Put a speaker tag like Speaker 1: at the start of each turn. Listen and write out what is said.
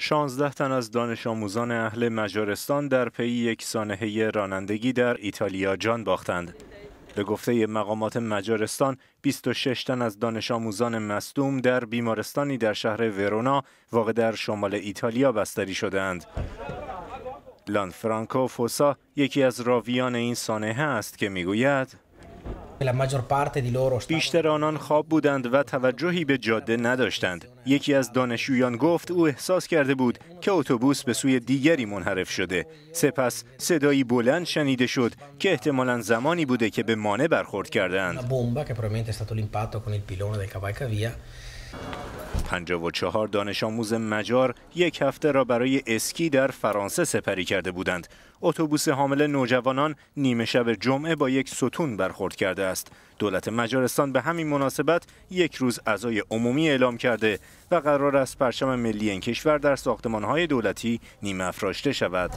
Speaker 1: 16 تن از دانش آموزان اهل مجارستان در پی یک سانحه رانندگی در ایتالیا جان باختند. به گفته مقامات مجارستان 26 تن از دانش آموزان مصدوم در بیمارستانی در شهر ورونا واقع در شمال ایتالیا بستری شدهاند. فرانکو فوسا یکی از راویان این سانحه است که میگوید E بیشتر آنان خواب بودند و توجهی به جاده نداشتند. یکی از دانشجویان گفت او احساس کرده بود که اتوبوس به سوی دیگری منحرف شده. سپس صدایی بلند شنیده شد که احتمالا زمانی بوده که به مانع برخورد کردند. 54 دانش آموز مجار یک هفته را برای اسکی در فرانسه سپری کرده بودند. اتوبوس حامل نوجوانان نیمه شب جمعه با یک ستون برخورد کرده است. دولت مجارستان به همین مناسبت یک روز عزای عمومی اعلام کرده و قرار است پرچم ملی این کشور در ساختمانهای دولتی نیمه افراشته شود.